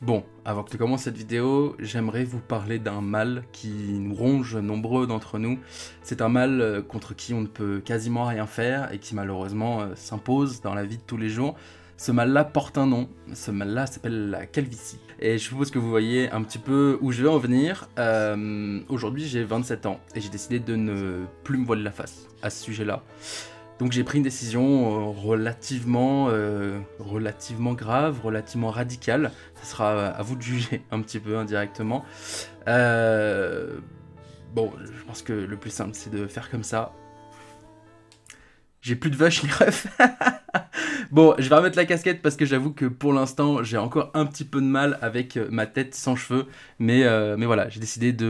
Bon, avant que tu commences cette vidéo, j'aimerais vous parler d'un mal qui nous ronge nombreux d'entre nous. C'est un mal euh, contre qui on ne peut quasiment rien faire et qui malheureusement euh, s'impose dans la vie de tous les jours. Ce mal-là porte un nom, ce mal-là s'appelle la calvitie. Et je suppose que vous voyez un petit peu où je vais en venir. Euh, aujourd'hui j'ai 27 ans et j'ai décidé de ne plus me voiler la face à ce sujet-là. Donc j'ai pris une décision euh, relativement, euh, relativement grave, relativement radicale. Ça sera à vous de juger un petit peu indirectement. Hein, euh, bon, je pense que le plus simple c'est de faire comme ça. J'ai plus de vaches les refs. Bon, je vais remettre la casquette parce que j'avoue que pour l'instant, j'ai encore un petit peu de mal avec euh, ma tête sans cheveux. Mais, euh, mais voilà, j'ai décidé de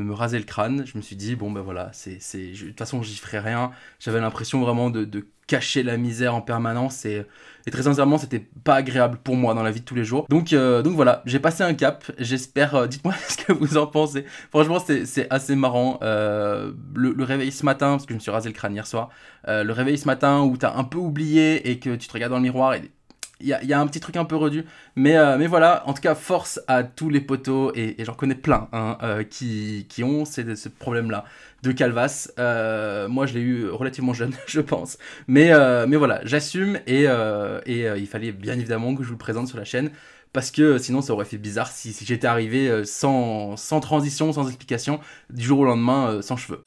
me raser le crâne. Je me suis dit, bon, ben voilà, c'est, de toute façon, j'y ferai rien. J'avais l'impression vraiment de cacher la misère en permanence et, très sincèrement c'était pas agréable pour moi dans la vie de tous les jours. Donc, euh, donc voilà, j'ai passé un cap, j'espère, euh, dites-moi ce que vous en pensez. Franchement c'est assez marrant, euh, le, le, réveil ce matin, parce que je me suis rasé le crâne hier soir, le réveil ce matin où t'as un peu oublié et que tu te regardes dans le miroir et il y, a un petit truc un peu redu. Mais, euh, mais voilà, en tout cas, force à tous les poteaux, et, j'en connais plein, hein, euh, qui, qui, ont ce problème-là de calvas. Euh, moi, je l'ai eu relativement jeune, je pense. Mais, mais voilà, j'assume, et, et il fallait bien évidemment que je vous le présente sur la chaîne. Parce que sinon, ça aurait fait bizarre si, si j'étais arrivé sans, sans, transition, sans explication, du jour au lendemain, sans cheveux.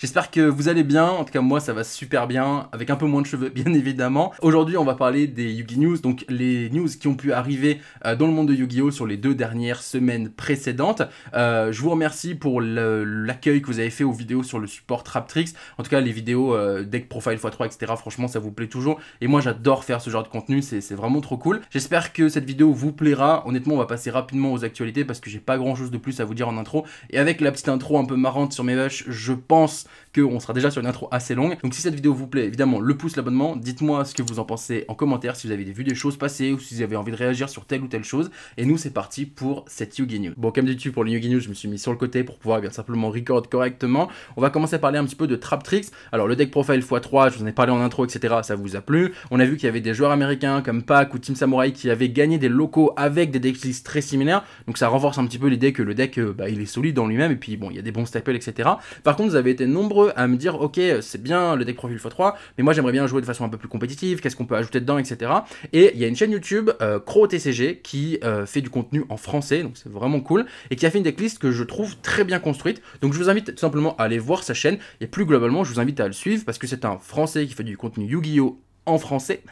J'espère que vous allez bien. En tout cas, moi, ça va super bien, avec un peu moins de cheveux, bien évidemment. Aujourd'hui, on va parler des yu gi News, donc les news qui ont pu arriver euh, dans le monde de Yu-Gi-Oh! sur les deux dernières semaines précédentes. Euh, je vous remercie pour l'accueil que vous avez fait aux vidéos sur le support Traptrix. En tout cas, les vidéos euh, deck profile x3, etc. Franchement, ça vous plaît toujours. Et moi, j'adore faire ce genre de contenu, c'est vraiment trop cool. J'espère que cette vidéo vous plaira. Honnêtement, on va passer rapidement aux actualités parce que j'ai pas grand chose de plus à vous dire en intro. Et avec la petite intro un peu marrante sur mes vaches, je pense qu'on sera déjà sur une intro assez longue. Donc si cette vidéo vous plaît, évidemment, le pouce, l'abonnement, dites-moi ce que vous en pensez en commentaire, si vous avez vu des choses passer ou si vous avez envie de réagir sur telle ou telle chose. Et nous, c'est parti pour cette Yugi News. Bon, comme d'habitude, pour les Yugi News, je me suis mis sur le côté pour pouvoir bien simplement record correctement. On va commencer à parler un petit peu de Trap Tricks. Alors, le deck profile x3, je vous en ai parlé en intro, etc. Ça vous a plu. On a vu qu'il y avait des joueurs américains comme Pac ou Team Samurai qui avaient gagné des locaux avec des decklists très similaires. Donc, ça renforce un petit peu l'idée que le deck, euh, bah, il est solide en lui-même. Et puis, bon, il y a des bons staples, etc. Par contre, vous avez été non à me dire ok c'est bien le deck profil x3 mais moi j'aimerais bien jouer de façon un peu plus compétitive, qu'est-ce qu'on peut ajouter dedans etc. Et il y a une chaîne YouTube euh, cro tcg qui euh, fait du contenu en français donc c'est vraiment cool et qui a fait une decklist que je trouve très bien construite donc je vous invite tout simplement à aller voir sa chaîne et plus globalement je vous invite à le suivre parce que c'est un français qui fait du contenu Yu-Gi-Oh en français.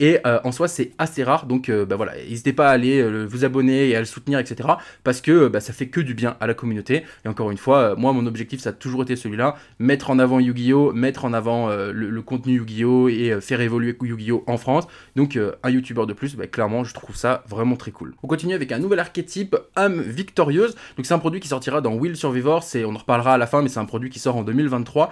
Et euh, en soi, c'est assez rare. Donc ben bah, voilà, n'hésitez pas à aller euh, vous abonner et à le soutenir, etc. Parce que bah, ça fait que du bien à la communauté. Et encore une fois, moi, mon objectif, ça a toujours été celui-là. Mettre en avant Yu-Gi-Oh!, mettre en avant le, contenu Yu-Gi-Oh! et faire évoluer Yu-Gi-Oh! en France. Donc un YouTuber de plus, bah, clairement, je trouve ça vraiment très cool. On continue avec un nouvel archétype, âme victorieuse. Donc c'est un produit qui sortira dans Will Survivor. C'est, on en reparlera à la fin, mais c'est un produit qui sort en 2023.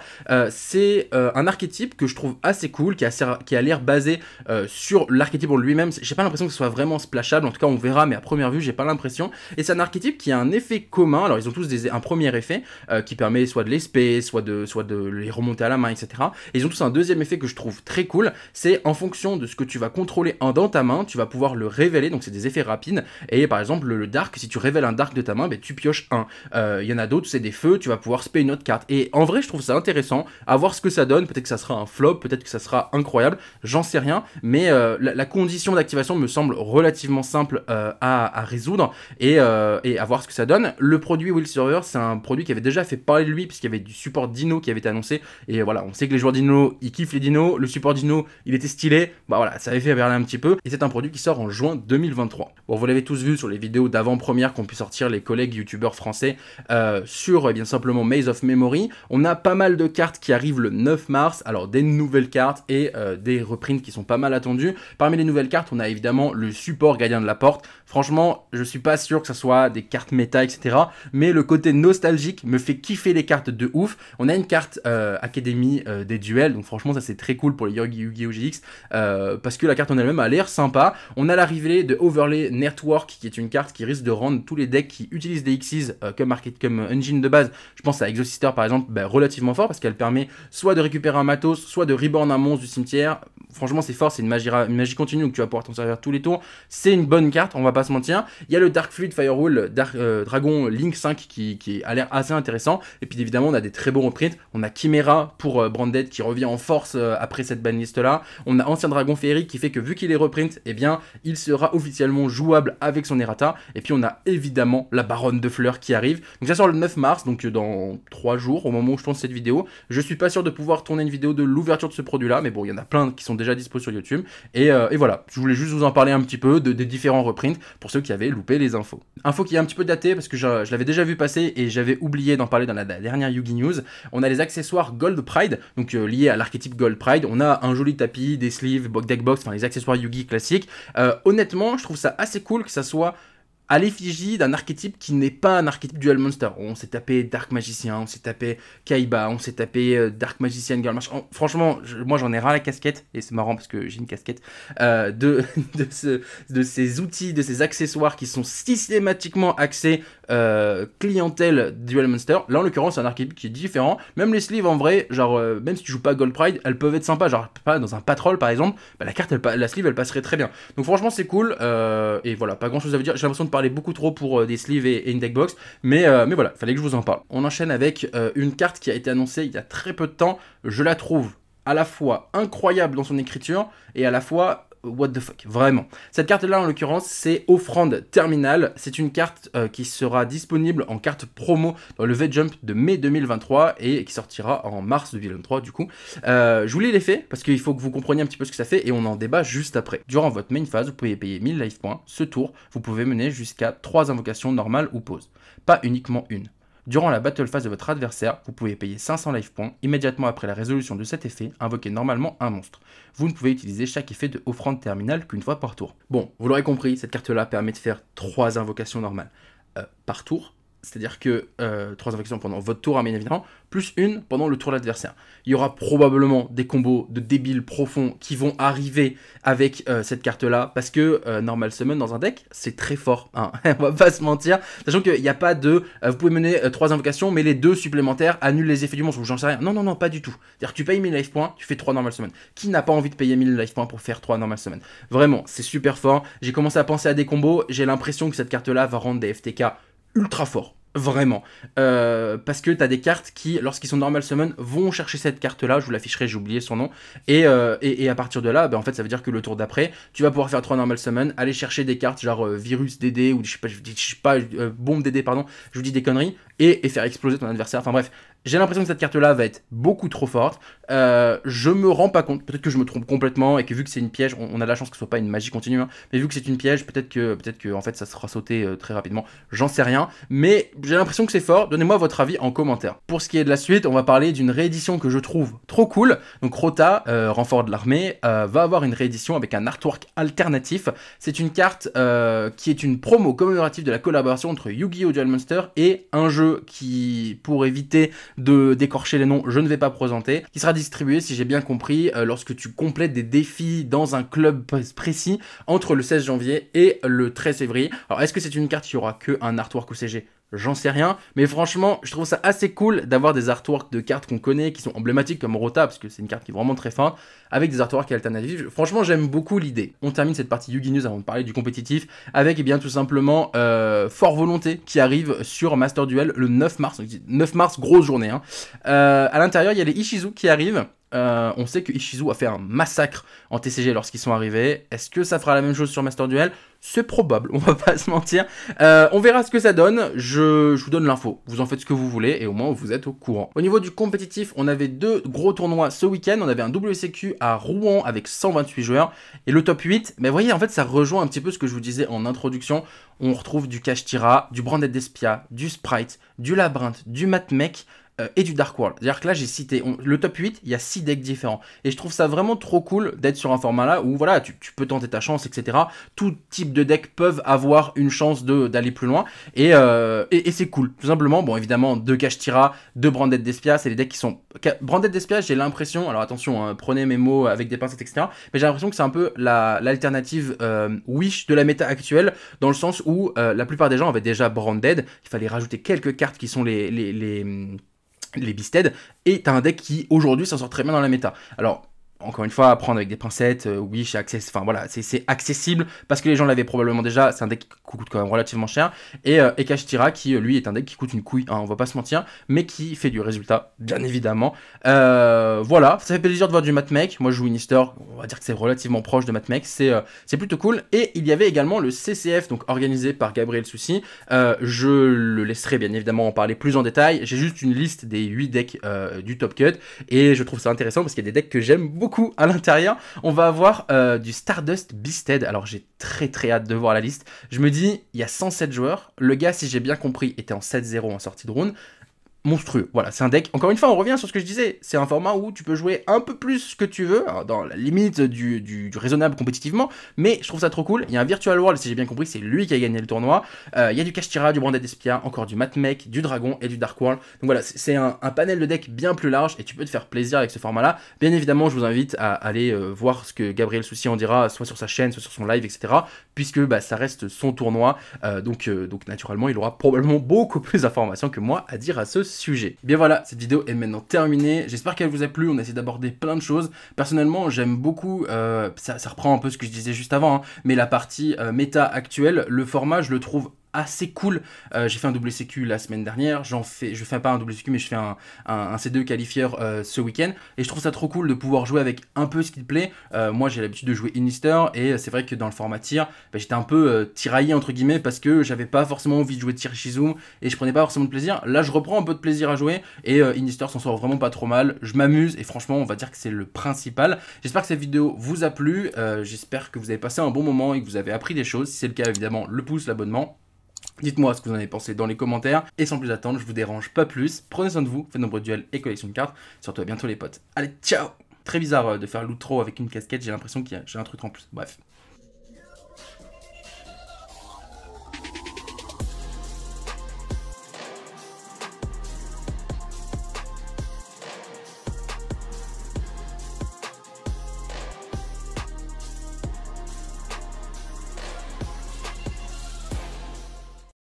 c'est un archétype que je trouve assez cool, qui a assez, qui a l'air basé euh, sur l'archétype en lui-même. J'ai pas l'impression que ce soit vraiment splashable, en tout cas on verra, mais à première vue j'ai pas l'impression. Et c'est un archétype qui a un effet commun, alors ils ont tous un premier effet euh, qui permet soit de les spé, soit de, soit de les remonter à la main, etc. Et ils ont tous un deuxième effet que je trouve très cool, c'est en fonction de ce que tu vas contrôler dans ta main, tu vas pouvoir le révéler, donc c'est des effets rapides. Et par exemple le, dark, si tu révèles un dark de ta main, ben, tu pioches un. Euh, il y en a d'autres, c'est des feux, tu vas pouvoir spé une autre carte. Et en vrai je trouve ça intéressant, à voir ce que ça donne, peut-être que ça sera un flop, peut-être que ça sera incroyable j'en sais rien, mais euh, la, condition d'activation me semble relativement simple euh, à, résoudre euh, et, à voir ce que ça donne. Le produit Will Server, c'est un produit qui avait déjà fait parler de lui, puisqu'il y avait du support Dino qui avait été annoncé, et voilà, on sait que les joueurs Dino, ils kiffent les Dino, le support Dino, il était stylé, bah voilà, ça avait fait parler un petit peu, et c'est un produit qui sort en juin 2023. Bon, vous l'avez tous vu sur les vidéos d'avant-première qu'ont pu sortir les collègues youtubeurs français sur, eh bien simplement, Maze of Memory. On a pas mal de cartes qui arrivent le 9 mars, alors des nouvelles cartes et des print qui sont pas mal attendus. Parmi les nouvelles cartes, on a évidemment le support gardien de la porte. Franchement, je suis pas sûr que ça soit des cartes méta, etc. Mais le côté nostalgique me fait kiffer les cartes de ouf. On a une carte euh, Académie euh, des duels, donc franchement, ça c'est très cool pour les Yu-Gi-Oh! GX euh, parce que la carte en elle-même a l'air sympa. On a l'arrivée de Overlay Network qui est une carte qui risque de rendre tous les decks qui utilisent des X's comme, market, comme engine de base, je pense à Exosister par exemple, ben, relativement fort parce qu'elle permet soit de récupérer un matos, soit de reborn un monstre du cimetière franchement c'est fort, c'est une magie, magie continue donc tu vas pouvoir t'en servir tous les tours. C'est une bonne carte, on va pas se mentir. Il y a le Dark Fluid Firewall, Dark, euh, Dragon Link 5 qui, a l'air assez intéressant. Et puis évidemment on a des très beaux reprints. On a Chimera pour brandette euh, Branded qui revient en force euh, après cette banliste là. On a Ancien Dragon Féerique qui fait que vu qu'il est reprint, et eh bien il sera officiellement jouable avec son Errata. Et puis on a évidemment la Baronne de Fleurs qui arrive. Donc ça sort le 9 mars, donc dans 3 jours au moment où je tourne cette vidéo. Je suis pas sûr de pouvoir tourner une vidéo de l'ouverture de ce produit là, mais bon il y en a plein qui sont déjà dispo sur YouTube. Et, euh, et, voilà, je voulais juste vous en parler un petit peu de, des différents reprints pour ceux qui avaient loupé les infos. Info qui est un petit peu datée parce que je, je l'avais déjà vu passer et j'avais oublié d'en parler dans la, dernière Yugi News. On a les accessoires Gold Pride, donc lié euh, liés à l'archétype Gold Pride. On a un joli tapis, des sleeves, deck box, enfin les accessoires Yugi classiques. Euh, honnêtement, je trouve ça assez cool que ça soit à l'effigie d'un archétype qui n'est pas un archétype Dual monster. On s'est tapé Dark Magicien, on s'est tapé Kaiba, on s'est tapé euh, Dark Magician Girl. franchement, moi j'en ai ras la casquette, et c'est marrant parce que j'ai une casquette, euh, de, de, de, ces outils, de ces accessoires qui sont systématiquement axés euh, clientèle Duel Monster. Là, en l'occurrence, c'est un archétype qui est différent. Même les sleeves, en vrai, genre, euh, même si tu joues pas Gold Pride, elles peuvent être sympas. Genre, pas dans un patrol, par exemple, bah, la carte, elle, la sleeve, elle passerait très bien. Donc, franchement, c'est cool. Euh, et voilà, pas grand chose à vous dire. J'ai l'impression de parler beaucoup trop pour des sleeves et, une deck box. Mais, mais voilà, fallait que je vous en parle. On enchaîne avec une carte qui a été annoncée il y a très peu de temps. Je la trouve à la fois incroyable dans son écriture et à la fois what the fuck, vraiment. Cette carte-là, en l'occurrence, c'est Offrande Terminal. C'est une carte euh, qui sera disponible en carte promo dans le V-Jump de mai 2023 et qui sortira en mars 2023, du coup. Euh, je vous lis les parce qu'il faut que vous compreniez un petit peu ce que ça fait et on en débat juste après. Durant votre main phase, vous pouvez payer 1000 life points. Ce tour, vous pouvez mener jusqu'à 3 invocations normales ou pauses, pas uniquement une. Durant la battle phase de votre adversaire, vous pouvez payer 500 life points. Immédiatement après la résolution de cet effet, invoquez normalement un monstre. Vous ne pouvez utiliser chaque effet de offrande terminale qu'une fois par tour. Bon, vous l'aurez compris, cette carte-là permet de faire 3 invocations normales euh, par tour c'est-à-dire que 3 euh, trois invocations pendant votre tour, à bien évidemment, plus une pendant le tour de l'adversaire. Il y aura probablement des combos de débiles profonds qui vont arriver avec euh, cette carte-là, parce que euh, Normal Summon dans un deck, c'est très fort, hein. on va pas se mentir. Sachant qu'il n'y a pas de... vous pouvez mener trois invocations, mais les deux supplémentaires annulent les effets du monstre, ou j'en sais rien. Non, non, non, pas du tout. C'est-à-dire que tu payes 1000 life points, tu fais trois Normal Summon. Qui n'a pas envie de payer 1000 life points pour faire trois Normal Summon Vraiment, c'est super fort. J'ai commencé à penser à des combos, j'ai l'impression que cette carte-là va rendre des FTK ultra fort. Vraiment. Euh, parce que tu des cartes qui, lorsqu'ils sont normal summon, vont chercher cette carte-là. Je vous l'afficherai, j'ai oublié son nom. Euh, et, et, à partir de là, ben en fait, ça veut dire que le tour d'après, tu vas pouvoir faire trois normal summon, aller chercher des cartes genre euh, virus DD ou je sais pas, je, pas bombe DD, pardon, je vous dis des conneries, et, et faire exploser ton adversaire. Enfin bref, j'ai l'impression que cette carte-là va être beaucoup trop forte. Euh, je me rends pas compte, peut-être que je me trompe complètement et que vu que c'est une piège, on, a la chance que ce soit pas une magie continue, hein. mais vu que c'est une piège, peut-être que, peut que en fait ça sera sauté euh, très rapidement, j'en sais rien, mais j'ai l'impression que c'est fort, donnez-moi votre avis en commentaire. Pour ce qui est de la suite, on va parler d'une réédition que je trouve trop cool, donc Rota, euh, renfort de l'armée, va avoir une réédition avec un artwork alternatif, c'est une carte qui est une promo commémorative de la collaboration entre Yu-Gi-Oh! Duel Monster et un jeu qui, pour éviter de d'écorcher les noms, je ne vais pas présenter, qui sera distribué, si j'ai bien compris, euh, lorsque tu complètes des défis dans un club précis entre le 16 janvier et le 13 février. Alors, est-ce que c'est une carte qui aura que un artwork CG J'en sais rien, mais franchement, je trouve ça assez cool d'avoir des artworks de cartes qu'on connaît, qui sont emblématiques comme Rota, parce que c'est une carte qui est vraiment très fin, avec des artworks alternatifs. Franchement, j'aime beaucoup l'idée. On termine cette partie Yu-Gi-Oh! News avant de parler du compétitif, avec eh bien tout simplement euh, Fort Volonté qui arrive sur Master Duel le 9 mars. 9 mars, grosse journée. Hein. Euh, à l'intérieur, il y a les Ishizu qui arrivent. Euh, on sait que Ishizu a fait un massacre en TCG lorsqu'ils sont arrivés. Est-ce que ça fera la même chose sur Master Duel C'est probable, on va pas se mentir. Euh, on verra ce que ça donne. Je, vous donne l'info. Vous en faites ce que vous voulez et au moins vous êtes au courant. Au niveau du compétitif, on avait deux gros tournois ce week-end. On avait un WCQ à Rouen avec 128 joueurs et le top 8. Mais voyez, en fait, ça rejoint un petit peu ce que je vous disais en introduction. On retrouve du Cash Tira, du Branded Despia, du Sprite, du Labyrinthe, du Matmec. Euh, et du Dark World. C'est-à-dire que là, j'ai cité le top 8, il y a 6 decks différents. Et je trouve ça vraiment trop cool d'être sur un format là où voilà, tu, peux tenter ta chance, etc. Tout type de deck peuvent avoir une chance d'aller plus loin. Euh, et, et, c'est cool. Tout simplement, bon, évidemment, deux tira deux Branded Despia, c'est les decks qui sont. Branded Despia, j'ai l'impression, alors attention, hein, prenez mes mots avec des pincettes, etc. Mais j'ai l'impression que c'est un peu l'alternative euh, Wish de la méta actuelle, dans le sens où la plupart des gens avaient déjà Branded, il fallait rajouter quelques cartes qui sont les les Beasted, et un deck qui aujourd'hui s'en sort très bien dans la méta. Alors, encore une fois, à prendre avec des pincettes. oui, euh, c'est access... enfin, voilà, c'est accessible parce que les gens l'avaient probablement déjà. C'est un deck qui coûte quand même relativement cher. Et euh, Tira, qui euh, lui est un deck qui coûte une couille, on hein, on va pas se mentir, mais qui fait du résultat, bien évidemment. Euh, voilà, ça fait plaisir de voir du matmec. Moi, je joue Inister, on va dire que c'est relativement proche de matmec. C'est c'est plutôt cool. Et il y avait également le CCF, donc organisé par Gabriel Soucy. je le laisserai bien évidemment en parler plus en détail. J'ai juste une liste des 8 decks du Top Cut et je trouve ça intéressant parce qu'il y a des decks que j'aime beaucoup à l'intérieur. On va avoir euh, du Stardust Beasted. Alors j'ai très très hâte de voir la liste. Je me dis, il y a 107 joueurs. Le gars, si j'ai bien compris, était en 7-0 en sortie de round monstrueux. Voilà, c'est un deck. Encore une fois, on revient sur ce que je disais. C'est un format où tu peux jouer un peu plus que tu veux, dans la limite du, raisonnable compétitivement, mais je trouve ça trop cool. Il y a un Virtual World, si j'ai bien compris, c'est lui qui a gagné le tournoi. Euh, il y a du Kashtira, du Branded Espia, encore du Matmech, du Dragon et du Dark World. Donc voilà, c'est un, panel de deck bien plus large et tu peux te faire plaisir avec ce format-là. Bien évidemment, je vous invite à aller euh, voir ce que Gabriel Souci en dira, soit sur sa chaîne, soit sur son live, etc puisque bah, ça reste son tournoi. Euh, donc, euh, donc naturellement, il aura probablement beaucoup plus d'informations que moi à dire à ce sujet. Bien voilà, cette vidéo est maintenant terminée. J'espère qu'elle vous a plu. On a essayé d'aborder plein de choses. Personnellement, j'aime beaucoup, euh, ça, reprend un peu ce que je disais juste avant, hein, mais la partie méta actuelle, le format, je le trouve assez cool. Euh, j'ai fait un double CQ la semaine dernière, j'en fais, je fais pas un WCQ mais je fais un, C2 qualifieur euh, ce week-end et je trouve ça trop cool de pouvoir jouer avec un peu ce qui te plaît. Euh, moi j'ai l'habitude de jouer Innister et c'est vrai que dans le format tir, bah, j'étais un peu tiraillé entre guillemets parce que j'avais pas forcément envie de jouer tir Shizum et je prenais pas forcément de plaisir. Là je reprends un peu de plaisir à jouer et Innister s'en sort vraiment pas trop mal. Je m'amuse et franchement on va dire que c'est le principal. J'espère que cette vidéo vous a plu, j'espère que vous avez passé un bon moment et que vous avez appris des choses. Si c'est le cas évidemment le pouce, l'abonnement Dites-moi ce que vous en avez pensé dans les commentaires. Et sans plus attendre, je vous dérange pas plus. Prenez soin de vous, faites nombreux duels et collection de cartes. Surtout à bientôt les potes. Allez, ciao Très bizarre euh, de faire l'outro avec une casquette, j'ai l'impression qu'il y a j'ai un truc en plus. Bref.